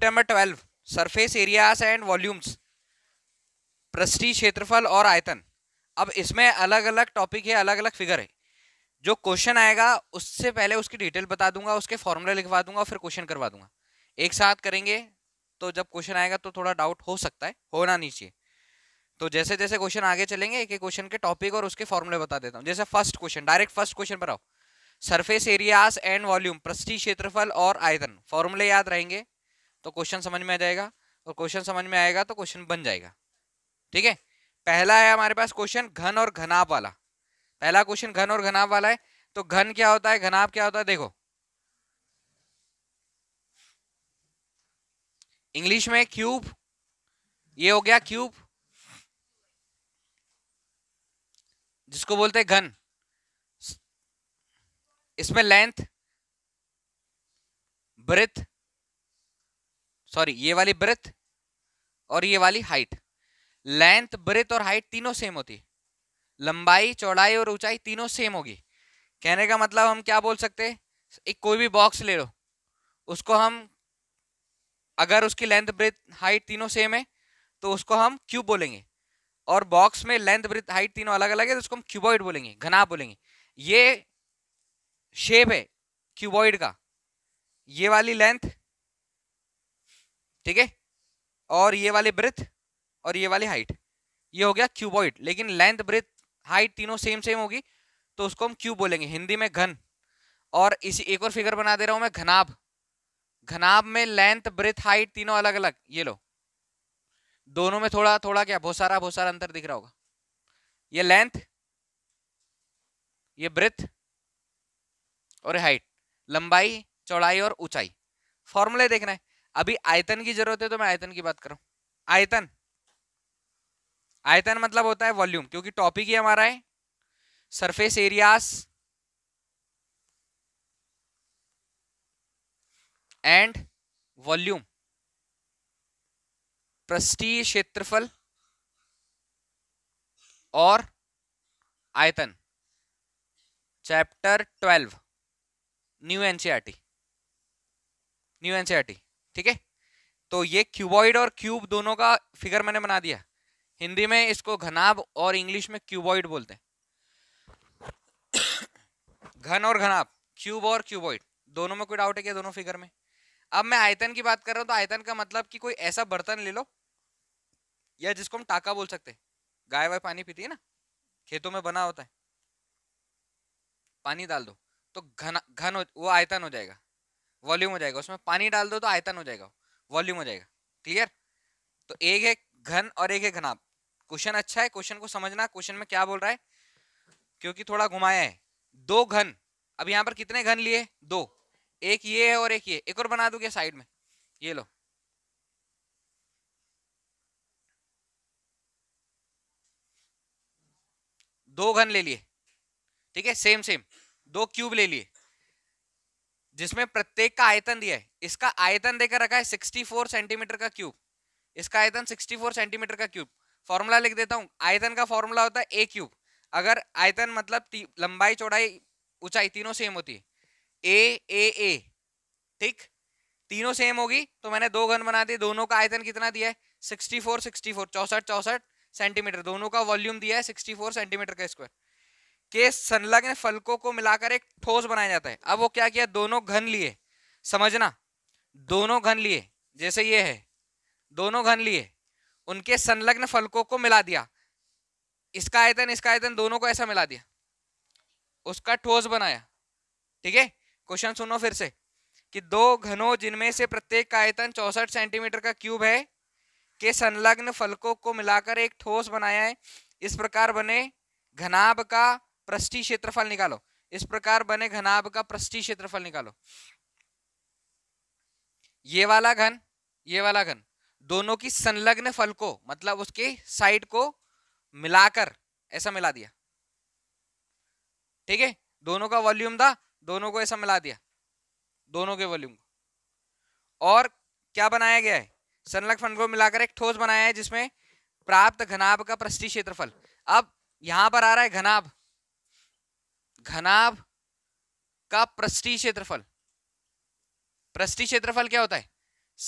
chapter number twelve surface areas and volumes प्रस्टी क्षेत्रफल और आयतन अब इसमें अलग अलग टॉपिक है अलग अलग फिगर है जो क्वेश्चन आएगा उससे पहले उसकी डिटेल बता दूंगा उसके फॉर्मूला लिखवा दूंगा फिर क्वेश्चन करवा दूंगा एक साथ करेंगे तो जब क्वेश्चन आएगा तो थोड़ा डाउट हो सकता है होना नहीं चाहिए तो जैसे जैसे क्वेश्चन आगे चलेंगे एक एक क्वेश्चन के टॉपिक और उसके फॉर्मूले बता देता हूँ जैसे first question direct first question पर आओ सरफेस एरियाज एंड वॉल्यूम प्रस्टी क्षेत्रफल और आयतन फॉर्मूले याद रहेंगे तो क्वेश्चन समझ में आ जाएगा और क्वेश्चन समझ में आएगा तो क्वेश्चन बन जाएगा ठीक है पहला है हमारे पास क्वेश्चन घन और घनाप वाला पहला क्वेश्चन घन और घनाप वाला है तो घन क्या होता है घनाप क्या होता है देखो इंग्लिश में क्यूब ये हो गया क्यूब जिसको बोलते हैं घन इसमें लेंथ ब्रेथ सॉरी ये वाली ब्रेथ और ये वाली हाइट लेंथ ब्रेथ और हाइट तीनों सेम होती है लंबाई चौड़ाई और ऊंचाई तीनों सेम होगी कहने का मतलब हम क्या बोल सकते हैं एक कोई भी बॉक्स ले लो उसको हम अगर उसकी लेंथ ब्रेथ हाइट तीनों सेम है तो उसको हम क्यूब बोलेंगे और बॉक्स में लेंथ ब्रेथ हाइट तीनों अलग अलग है तो उसको हम क्यूबॉइड बोलेंगे घना बोलेंगे ये शेप है क्यूबॉइड का ये वाली लेंथ ठीक है और ये वाले ब्रेथ और ये वाली हाइट ये हो गया क्यूबॉइड लेकिन लेंथ ब्रेथ हाइट तीनों सेम सेम होगी तो उसको हम क्यूब बोलेंगे हिंदी में घन और इसी एक और फिगर बना दे रहा हूं मैं घनाब घनाब में लेंथ ब्रेथ हाइट तीनों अलग अलग ये लो दोनों में थोड़ा थोड़ा क्या बहुत सारा बहुत सारा अंतर दिख रहा होगा ये लेंथ ये ब्रेथ और हाइट लंबाई चौड़ाई और ऊंचाई फॉर्मूले देखना है अभी आयतन की जरूरत है तो मैं आयतन की बात करूं आयतन आयतन मतलब होता है वॉल्यूम क्योंकि टॉपिक ही हमारा है सरफेस एरिया एंड वॉल्यूम पृष्ठीय क्षेत्रफल और आयतन chapter twelve new NCERT new NCERT ठीक है तो ये क्यूबॉइड और क्यूब दोनों का फिगर मैंने बना दिया हिंदी में इसको घनाब और इंग्लिश में क्यूबॉइड बोलते हैं घन और घनाब क्यूब और क्यूबॉइड दोनों में कोई डाउट है क्या दोनों फिगर में अब मैं आयतन की बात कर रहा हूँ तो आयतन का मतलब कि कोई ऐसा बर्तन ले लो या जिसको हम टाका बोल सकते हैं गाय वाय पानी पीती है ना खेतों में बना होता है पानी डाल दो तो घन घन वो आयतन हो जाएगा वॉल्यूम हो जाएगा उसमें पानी डाल दो तो आयतन हो जाएगा वॉल्यूम हो जाएगा क्लियर तो एक है घन और एक है घनाभ क्वेश्चन अच्छा है क्वेश्चन को समझना क्वेश्चन में क्या बोल रहा है क्योंकि थोड़ा घुमाया है दो घन अब यहाँ पर कितने घन लिए दो एक ये है और एक ये एक और बना दूंगे साइड में ये लो दो घन ले लिए ठीक है सेम सेम दो क्यूब ले लिए जिसमें प्रत्येक का आयतन दिया है इसका आयतन देकर रखा है 64 सेंटीमीटर का क्यूब इसका आयतन 64 सेंटीमीटर का क्यूब फॉर्मूला लिख देता हूँ आयतन का फॉर्मूला होता है ए क्यूब अगर आयतन मतलब लंबाई चौड़ाई ऊंचाई तीनों सेम होती है ए ए ए ठीक तीनों सेम होगी तो मैंने दो घन बना दिए दोनों का आयतन कितना दिया है सिक्सटी फोर सिक्सटी फोर चौसठ चौसठ सेंटीमीटर दोनों का वॉल्यूम दिया है सिक्सटी फोर सेंटीमीटर का स्क्वायर के संलग्न फलकों को मिलाकर एक ठोस बनाया जाता है अब वो क्या किया दोनों घन लिए समझना दोनों घन लिए जैसे ये है दोनों घन लिए उनके संलग्न फलकों को मिला दिया इसका आयतन इसका आयतन दोनों को ऐसा मिला दिया उसका ठोस बनाया ठीक है क्वेश्चन सुनो फिर से कि दो घनों जिनमें से प्रत्येक का आयतन चौसठ सेंटीमीटर का क्यूब है के संलग्न फलकों को मिलाकर एक ठोस बनाया है इस प्रकार बने घनाभ का पृष्ठी क्षेत्रफल निकालो इस प्रकार बने घनाभ का पृष्ठी क्षेत्रफल निकालो ये वाला घन ये वाला घन दोनों की संलग्न फल को मतलब उसके साइड को मिलाकर ऐसा मिला दिया ठीक है दोनों का वॉल्यूम था दोनों को ऐसा मिला दिया दोनों के वॉल्यूम को और क्या बनाया गया है संलग्न फल को मिलाकर एक ठोस बनाया है जिसमें प्राप्त घनाभ का प्रस्टी क्षेत्रफल अब यहां पर आ रहा है घनाभ घनाभ का पृष्ठी क्षेत्रफल पृष्ठी क्षेत्रफल क्या होता है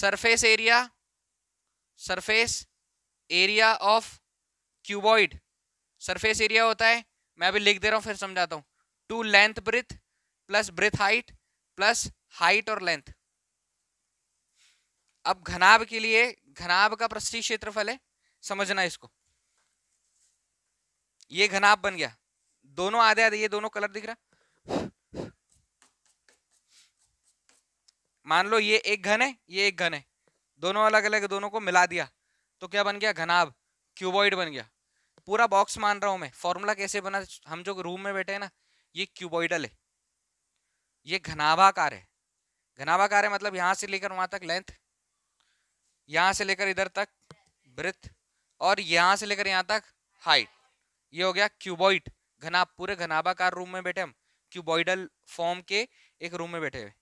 surface area surface area of cuboid surface area होता है मैं अभी लिख दे रहा हूं फिर समझाता हूं two length breadth plus breadth height plus height और लेंथ अब घनाभ के लिए घनाभ का पृष्ठी क्षेत्रफल है समझना इसको ये घनाभ बन गया दोनों आधे आधे ये दोनों कलर दिख रहा मान लो ये एक घन है ये एक घन है दोनों अलग अलग दोनों को मिला दिया तो क्या बन गया घनाब क्यूबॉइड बन गया पूरा बॉक्स मान रहा हूं मैं फॉर्मूला कैसे बना हम जो रूम में बैठे हैं ना ये क्यूबॉइडल है ये घनाभाकार है घनाभाकार है मतलब यहां से लेकर वहां तक लेंथ यहां से लेकर इधर तक ब्रिथ और यहां से लेकर यहां तक हाइट ये हो गया क्यूबॉइड घना पूरे घनाभाकार रूम में बैठे हम क्यूबॉइडल फॉर्म के एक रूम में बैठे हुए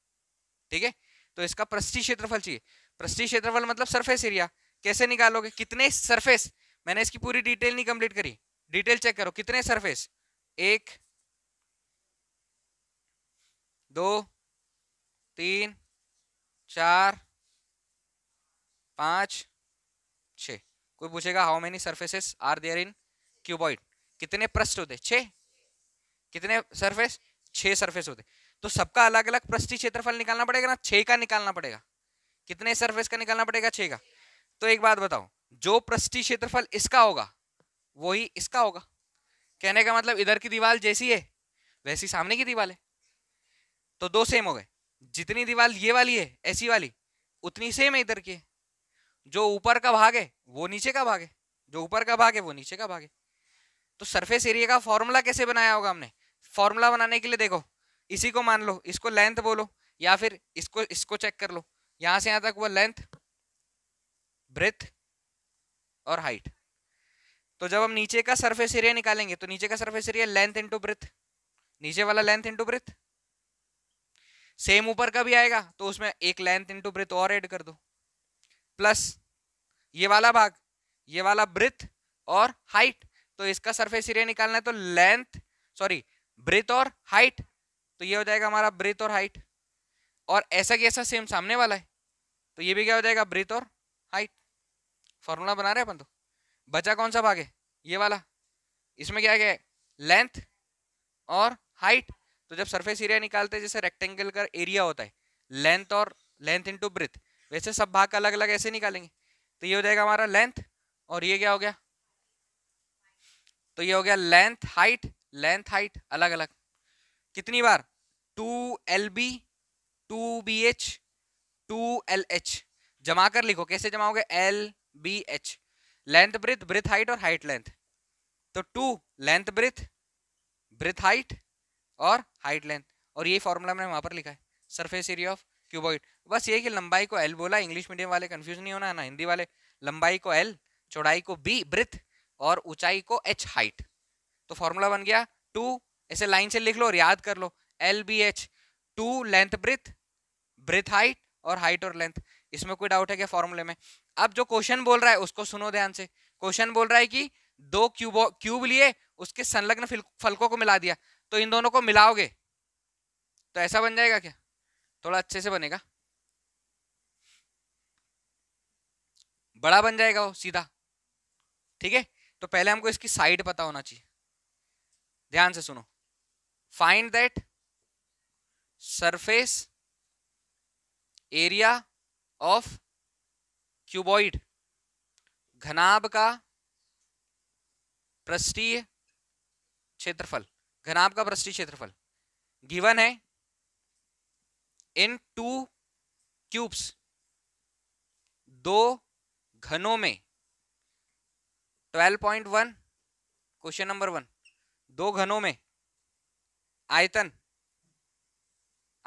ठीक है तो इसका प्रस्टी क्षेत्रफल चाहिए प्रस्टी क्षेत्रफल मतलब सरफेस एरिया कैसे निकालोगे कितने सरफेस मैंने इसकी पूरी डिटेल नहीं कंप्लीट करी डिटेल चेक करो कितने सरफेस एक दो तीन चार पांच छ कोई पूछेगा how many surfaces are there in cuboid कितने पृष्ठ होते छे कितने सरफेस छे सरफेस होते तो सबका अलग अलग पृष्ठी क्षेत्रफल निकालना पड़ेगा ना छः का निकालना पड़ेगा कितने सरफेस का निकालना पड़ेगा छे का तो एक बात बताओ जो पृष्ठी क्षेत्रफल इसका होगा वही इसका होगा कहने का मतलब इधर की दीवार जैसी है वैसी सामने की दीवार है तो दो सेम हो गए जितनी दीवार ये वाली है ऐसी वाली उतनी सेम है इधर की जो ऊपर का भाग है वो नीचे का भाग है जो ऊपर का भाग है वो नीचे का भाग है तो सरफेस एरिया का फॉर्मूला कैसे बनाया होगा हमने फॉर्मूला बनाने के लिए देखो इसी को मान लो इसको लेंथ बोलो या फिर इसको इसको चेक कर लो यहां से यहां तक हुआ लेंथ ब्रेथ और हाइट तो जब हम नीचे का सरफेस एरिया निकालेंगे तो नीचे का surface area length into breadth नीचे वाला लेंथ इंटू ब्रेथ सेम ऊपर का भी आएगा तो उसमें एक लेंथ इंटू ब्रेथ और एड कर दो प्लस ये वाला भाग ये वाला ब्रिथ और हाइट तो इसका सरफेस एरिया निकालना है तो लेंथ सॉरी ब्रेथ और हाइट तो ये हो जाएगा हमारा ब्रेथ और हाइट और ऐसा कि ऐसा सेम सामने वाला है तो ये भी क्या हो जाएगा ब्रेथ और हाइट फॉर्मूला बना रहे अपन तो बचा कौन सा भाग है ये वाला इसमें क्या क्या है लेंथ और हाइट तो जब सरफेस एरिया निकालते हैं जैसे रेक्टेंगल का एरिया होता है लेंथ और लेंथ इंटू ब्रिथ वैसे सब भाग का अलग अलग ऐसे निकालेंगे तो ये हो जाएगा हमारा लेंथ और ये क्या हो गया तो ये हो गया लेंथ हाइट लेंथ हाइट अलग अलग कितनी बार two L B two B H two L H जमा कर लिखो कैसे जमा हो गया L B H length breadth breadth height और हाइट लेंथ तो two length breadth breadth height और हाइट लेंथ और ये फॉर्मूला मैंने वहां पर लिखा है सरफेस एरिया ऑफ क्यूबॉइड बस ये कि लंबाई को एल बोला इंग्लिश मीडियम वाले कंफ्यूज नहीं होना है ना हिंदी वाले लंबाई को एल चौड़ाई को बी ब्रिथ और ऊंचाई को एच हाइट तो फॉर्मूला बन गया टू ऐसे लाइन से लिख लो और याद कर लो L B H two length breadth breadth height और हाइट और लेंथ इसमें कोई डाउट है क्या फॉर्मूले में अब जो क्वेश्चन बोल रहा है उसको सुनो ध्यान से क्वेश्चन बोल रहा है कि दो क्यूबो क्यूब लिए उसके संलग्न फलकों को मिला दिया तो इन दोनों को मिलाओगे तो ऐसा बन जाएगा क्या थोड़ा अच्छे से बनेगा बड़ा बन जाएगा वो सीधा ठीक है तो पहले हमको इसकी साइड पता होना चाहिए ध्यान से सुनो find that surface area of cuboid घनाभ का पृष्ठीय क्षेत्रफल घनाभ का पृष्ठीय क्षेत्रफल गिवन है इन टू क्यूब्स दो घनों में twelve point one question number one दो घनों में आयतन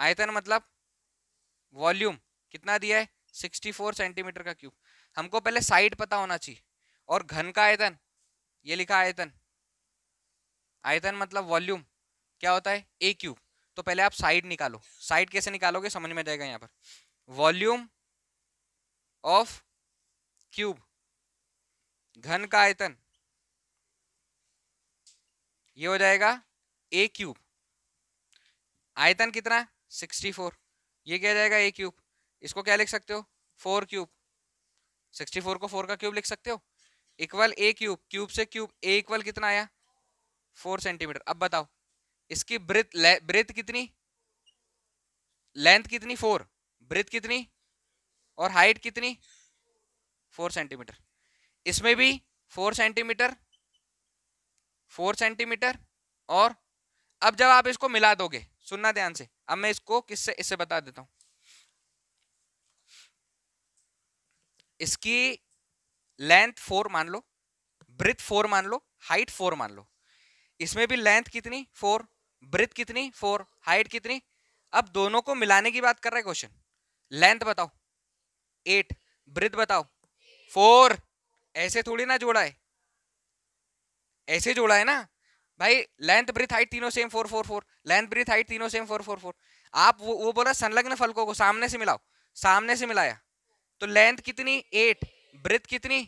आयतन मतलब वॉल्यूम कितना दिया है 64 सेंटीमीटर का क्यूब हमको पहले साइड पता होना चाहिए और घन का आयतन ये लिखा आयतन आयतन मतलब वॉल्यूम क्या होता है ए क्यूब तो पहले आप साइड निकालो साइड कैसे निकालोगे समझ में जाएगा यहाँ पर वॉल्यूम ऑफ क्यूब घन का आयतन ये हो जाएगा ए क्यूब आयतन कितना है सिक्सटी फोर ये क्या जाएगा ए क्यूब इसको क्या लिख सकते हो फोर क्यूब सिक्सटी फोर को फोर का क्यूब लिख सकते हो इक्वल ए क्यूब क्यूब से क्यूब ए इक्वल कितना आया फोर सेंटीमीटर अब बताओ इसकी ब्रिथ ब्रिथ कितनी लेंथ कितनी फोर ब्रिथ कितनी और हाइट कितनी फोर सेंटीमीटर इसमें भी फोर सेंटीमीटर फोर सेंटीमीटर और अब जब आप इसको मिला दोगे सुनना ध्यान से अब मैं इसको किससे इससे बता देता हूं इसकी लेंथ फोर मान लो ब्रिथ फोर मान लो हाइट फोर मान लो इसमें भी लेंथ कितनी फोर ब्रिथ कितनी फोर हाइट कितनी अब दोनों को मिलाने की बात कर रहा है क्वेश्चन लेंथ बताओ एट ब्रिथ बताओ फोर ऐसे थोड़ी ना जोड़ा है ऐसे जोड़ा है ना भाई लेंथ ब्रिथ हाइट तीनों same four four four length breadth height तीनों सेम फोर फोर फोर आप वो वो बोला संलग्न फलकों को सामने से मिलाओ सामने से मिलाया तो लेंथ कितनी एट ब्रिथ कितनी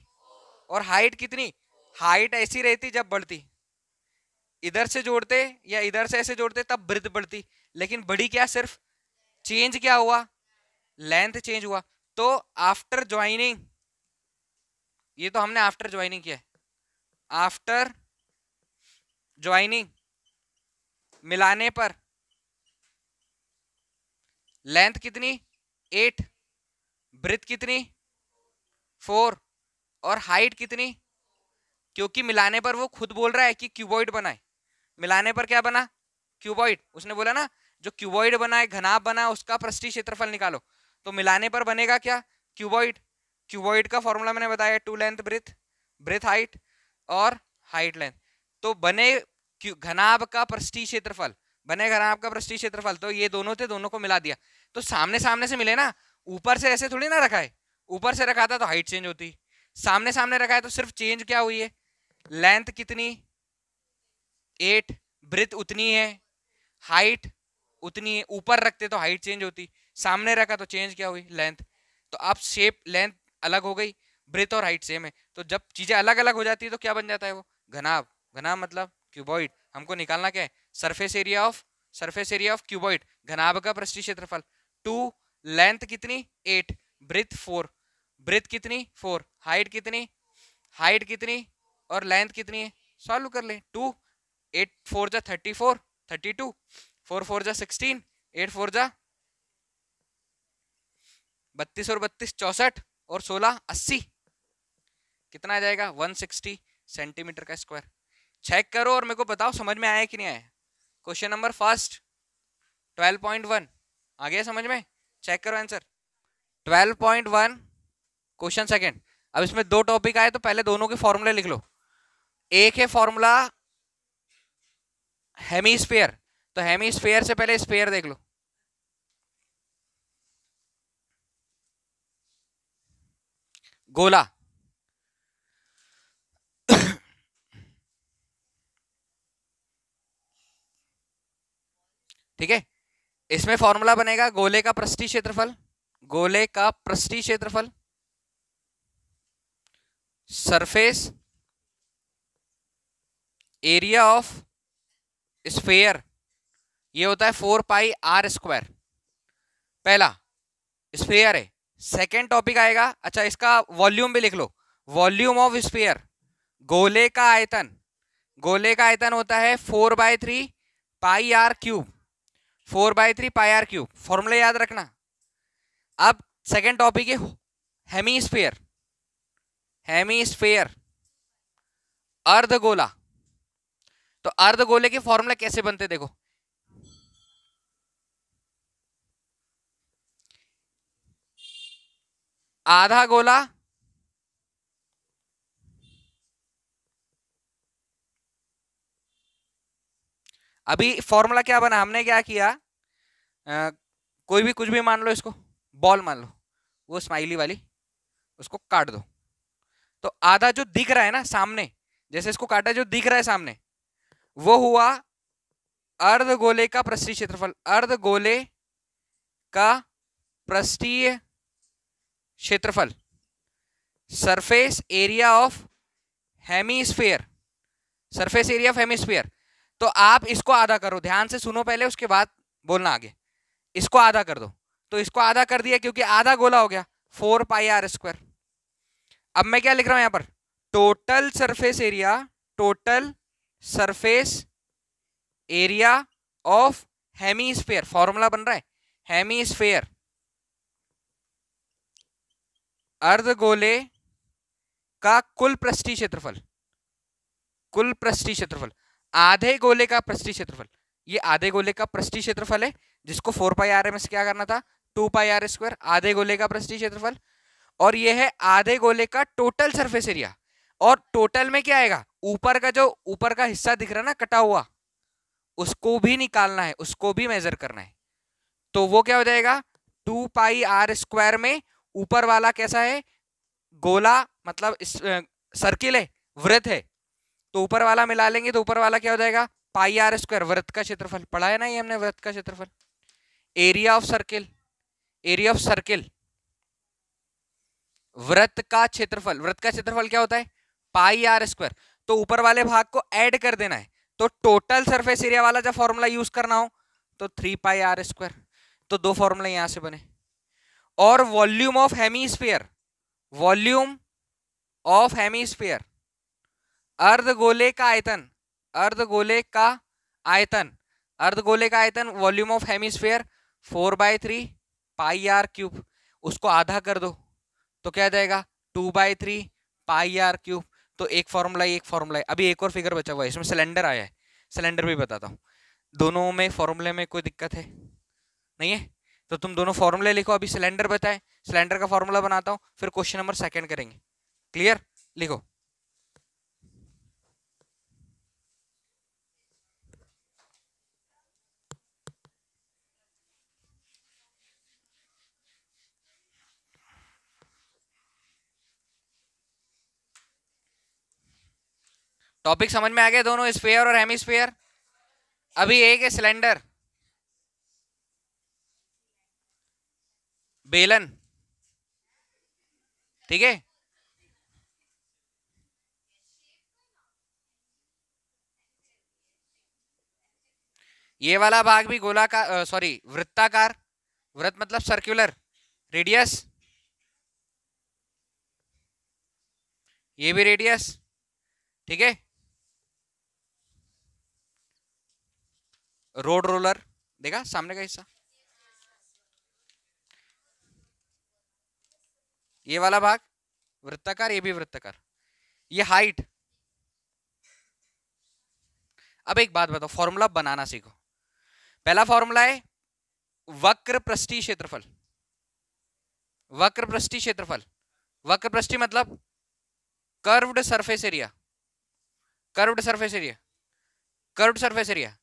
और हाइट कितनी हाइट ऐसी रहती जब बढ़ती इधर से जोड़ते या इधर से ऐसे जोड़ते तब ब्रिथ बढ़ती लेकिन बड़ी क्या सिर्फ चेंज क्या हुआ लेंथ चेंज हुआ तो आफ्टर ज्वाइनिंग ये तो हमने आफ्टर ज्वाइनिंग किया है आफ्टर ज्वाइनिंग मिलाने पर लेंथ कितनी एट ब्रिथ कितनी फोर और हाइट कितनी क्योंकि मिलाने पर वो खुद बोल रहा है कि क्यूबॉइड बनाए मिलाने पर क्या बना क्यूबॉइड उसने बोला ना जो क्यूबॉइड बनाए है बना है उसका पृष्ठी क्षेत्रफल निकालो तो मिलाने पर बनेगा क्या क्यूबॉइड क्यूबॉइड का फॉर्मूला मैंने बताया two length breadth breadth height और हाइट लेंथ तो बने घनाभ का पृष्ठी क्षेत्रफल बने घनाभ का पृष्ठी क्षेत्रफल तो ये दोनों थे दोनों को मिला दिया तो सामने सामने से मिले ना ऊपर से ऐसे थोड़ी ना रखा है ऊपर से रखा था तो हाइट चेंज होती सामने सामने रखा है तो सिर्फ चेंज क्या हुई है लेंथ कितनी एट ब्रिथ उतनी है हाइट उतनी है ऊपर रखते तो हाइट चेंज होती सामने रखा तो चेंज क्या हुई लेंथ तो अब शेप लेंथ अलग हो गई ब्रेथ और हाइट सेम है तो जब चीज़ें अलग अलग हो जाती है तो क्या बन जाता है वो घनाभ घनाभ मतलब क्यूबॉइड हमको निकालना क्या है surface area of surface area of cuboid घनाभ का पृष्ठी क्षेत्रफल टू लेंथ कितनी एट ब्रिथ फोर ब्रिथ कितनी फोर हाइट कितनी हाइट कितनी और लेंथ कितनी है सॉल्व कर ले टू एट फोर जा thirty four thirty two four four जा सिक्सटीन एट फोर जा बत्तीस और बत्तीस चौसठ और सोलह अस्सी कितना आ जाएगा वन सिक्सटी सेंटीमीटर का स्क्वायर चेक करो और मेरे को बताओ समझ में आया कि नहीं आया question number first twelve point one आ गया समझ में चेक करो answer twelve point one question second अब इसमें दो टॉपिक आए तो पहले दोनों के फॉर्मूले लिख लो एक है फॉर्मूला हेमी स्पेयर तो हेमी स्पेयर से पहले स्पेयर देख लो गोला ठीक है इसमें फॉर्मूला बनेगा गोले का पृष्ठी क्षेत्रफल गोले का पृष्ठी क्षेत्रफल सरफेस एरिया ऑफ स्फेयर ये होता है फोर पाई आर स्क्वायर पहला स्फेयर है सेकेंड टॉपिक आएगा अच्छा इसका वॉल्यूम भी लिख लो वॉल्यूम ऑफ स्पेयर गोले का आयतन गोले का आयतन होता है four by three pi R cube four by three pi R cube formula याद रखना अब सेकेंड टॉपिक है हेमी स्पेयर हेमी स्पेयर अर्ध गोला तो अर्ध गोले के फॉर्मूला कैसे बनते देखो आधा गोला अभी फॉर्मूला क्या बना हमने क्या किया आ, कोई भी कुछ भी मान लो इसको बॉल मान लो वो स्माइली वाली उसको काट दो तो आधा जो दिख रहा है ना सामने जैसे इसको काटा जो दिख रहा है सामने वो हुआ अर्ध गोले का प्रस्तीय क्षेत्रफल अर्ध गोले का प्रस्तीय क्षेत्रफल surface area of hemisphere surface area of hemisphere तो आप इसको आधा करो ध्यान से सुनो पहले उसके बाद बोलना आगे इसको आधा कर दो तो इसको आधा कर दिया क्योंकि आधा गोला हो गया फोर पाई आर स्क्वायर अब मैं क्या लिख रहा हूं यहां पर total surface area total surface area of sphere formula बन रहा है स्फेयर अर्धगोले का कुल पृष्ठी क्षेत्रफल कुल पृष्ठी क्षेत्रफल आधे गोले का पृष्ठी क्षेत्रफल ये आधे गोले का पृष्ठी क्षेत्रफल है जिसको फोर पाई आर एम क्या करना था टू पाई आर स्क्वायर आधे गोले का पृष्ठी क्षेत्रफल और ये है आधे गोले का टोटल सरफेस एरिया और टोटल में क्या आएगा ऊपर का जो ऊपर का हिस्सा दिख रहा है ना कटा हुआ उसको भी निकालना है उसको भी मेजर करना है तो वो क्या हो जाएगा टू पाई आर स्क्वायर में ऊपर वाला कैसा है गोला मतलब इस, आ, सर्किल है वृत्त है तो ऊपर वाला मिला लेंगे तो ऊपर वाला क्या हो जाएगा पाई आर स्क्वायर वृत्त का क्षेत्रफल पढ़ा है ना ये हमने वृत्त का क्षेत्रफल area of circle area of circle वृत्त का क्षेत्रफल वृत्त का क्षेत्रफल क्या होता है पाई आर स्क्वायर तो ऊपर वाले भाग को ऐड कर देना है तो टोटल सरफेस एरिया वाला जब फॉर्मूला यूज करना हो तो थ्री पाई आर स्क्वायर तो दो फॉर्मूला यहां से बने और volume of hemisphere volume of अर्ध अर्धगोले का आयतन अर्धगोले का आयतन अर्धगोले का आयतन volume of hemisphere four by three pi R cube उसको आधा कर दो तो क्या जाएगा two by three pi R cube तो एक फॉर्मूला एक फॉर्मूला अभी एक और फिगर बचा हुआ है इसमें सिलेंडर आया है सिलेंडर भी बताता हूँ दोनों में फॉर्मूले में कोई दिक्कत है नहीं है तो तुम दोनों फॉर्मूले लिखो अभी सिलेंडर बताए सिलेंडर का फॉर्मूला बनाता हूँ फिर क्वेश्चन नंबर सेकेंड करेंगे क्लियर लिखो टॉपिक समझ में आ गया दोनों स्पेयर और हेमी स्पेयर अभी एक है सिलेंडर बेलन ठीक है ये वाला भाग भी गोलाकार सॉरी वृत्ताकार वृत्त मतलब सर्कुलर रेडियस ये भी रेडियस ठीक है रोड रोलर देखा सामने का हिस्सा ये वाला भाग वृत्ताकार ये भी वृत्ताकार ये हाइट अब एक बात बताओ फॉर्मूला बनाना सीखो पहला फॉर्मूला है वक्र पृष्ठी क्षेत्रफल वक्र पृष्ठी क्षेत्रफल वक्र पृष्ठी मतलब curved surface area curved surface area curved surface area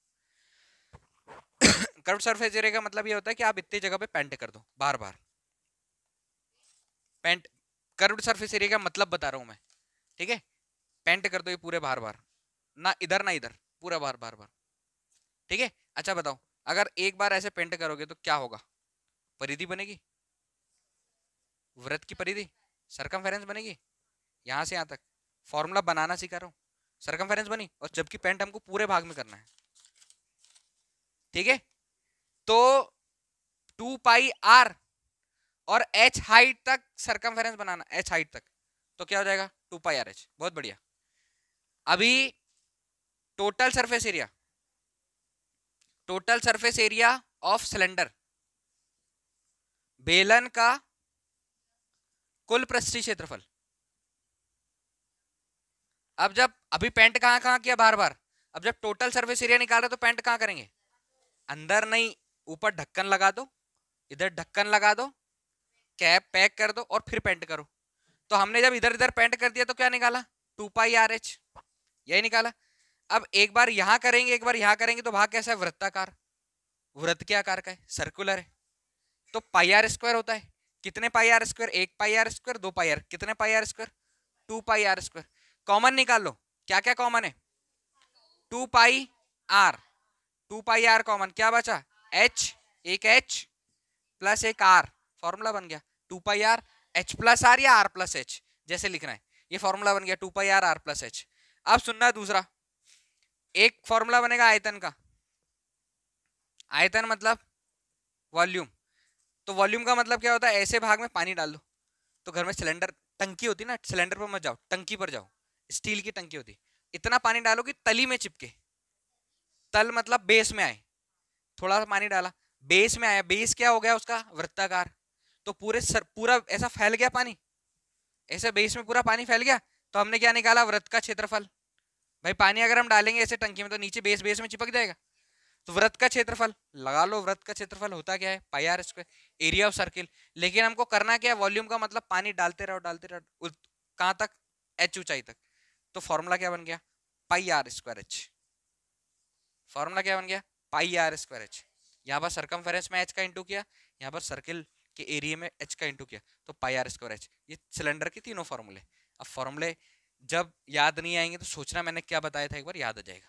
curved surface area का मतलब ये होता है कि आप इतनी जगह पे पेंट कर दो बार बार पेंट कर्व्ड सरफेस एरिया का मतलब बता रहा हूँ मैं ठीक है पेंट कर दो ये पूरे बार बार ना इधर ना इधर पूरा बार बार बार ठीक है अच्छा बताओ अगर एक बार ऐसे पेंट करोगे तो क्या होगा परिधि बनेगी व्रत की परिधि सरकमफेरेंस बनेगी यहाँ से यहाँ तक फॉर्मूला बनाना सिखा रहा हूँ सरकमफेरेंस बनी और जबकि पेंट हमको पूरे भाग में करना है ठीक है तो टू पाई आर और एच हाइट तक सरकमफेरेंस बनाना एच हाइट तक तो क्या हो जाएगा टू पाई आर एच बहुत बढ़िया अभी total surface area total surface area of cylinder बेलन का कुल पृष्ठी क्षेत्रफल अब जब अभी पेंट कहां कहां किया बार बार अब जब टोटल सर्फेस एरिया निकाल रहे तो पेंट कहां करेंगे अंदर नहीं ऊपर ढक्कन लगा दो इधर ढक्कन लगा दो कैप पैक कर दो और फिर पेंट करो तो हमने जब इधर इधर पेंट कर दिया तो क्या निकाला टू पाई आर एच यही निकाला अब एक बार यहां करेंगे एक बार यहां करेंगे तो भाग कैसा है वृत्ताकार वृत्त के आकार का है सर्कुलर है तो पाई आर स्क्वायर होता है कितने पाई आर स्क्वायर एक पाई आर स्क्वायर दो पाई आर कितने pi R square two pi R square common निकाल लो क्या क्या कॉमन है two pi R two pi R common क्या बचा एच एक एच प्लस एक आर फॉर्मूला बन गया two pi R H plus R या आर प्लस एच जैसे लिखना है ये फॉर्मूला बन गया two pi R R plus H अब सुनना है दूसरा एक फॉर्मूला बनेगा आयतन का आयतन मतलब वॉल्यूम तो वॉल्यूम का मतलब क्या होता है ऐसे भाग में पानी डाल दो तो घर में सिलेंडर टंकी होती ना सिलेंडर पर मत जाओ टंकी पर जाओ स्टील की टंकी होती इतना पानी डालो कि तली में चिपके तल मतलब बेस में आए थोड़ा सा पानी डाला बेस में आया बेस क्या हो गया उसका वृत्ताकार तो पूरे सर पूरा ऐसा फैल गया पानी ऐसे बेस में पूरा पानी फैल गया तो हमने क्या निकाला व्रत का क्षेत्रफल भाई पानी अगर हम डालेंगे ऐसे टंकी में तो नीचे बेस बेस में चिपक जाएगा तो व्रत का क्षेत्रफल लगा लो व्रत का क्षेत्रफल होता क्या है pi R square area of circle लेकिन हमको करना क्या है वॉल्यूम का मतलब पानी डालते रहो डालते रहो कहाँ तक एच ऊंचाई तक तो फॉर्मूला क्या बन गया pi R square H formula क्या बन गया पाई आर स्क्वायर एच यहाँ पर सरकम में एच का इंटू किया यहाँ पर सर्किल कि एरिया में एच का इंटू किया तो पाई आर स्क्वायर एच ये सिलेंडर के तीनों फॉर्मूले अब फॉर्मूले जब याद नहीं आएंगे तो सोचना मैंने क्या बताया था एक बार याद आ जाएगा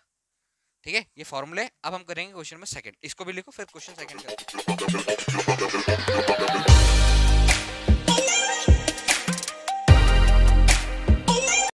ठीक है ये फॉर्मूले अब हम करेंगे क्वेश्चन में सेकंड इसको भी लिखो फिर क्वेश्चन सेकंड करेंगे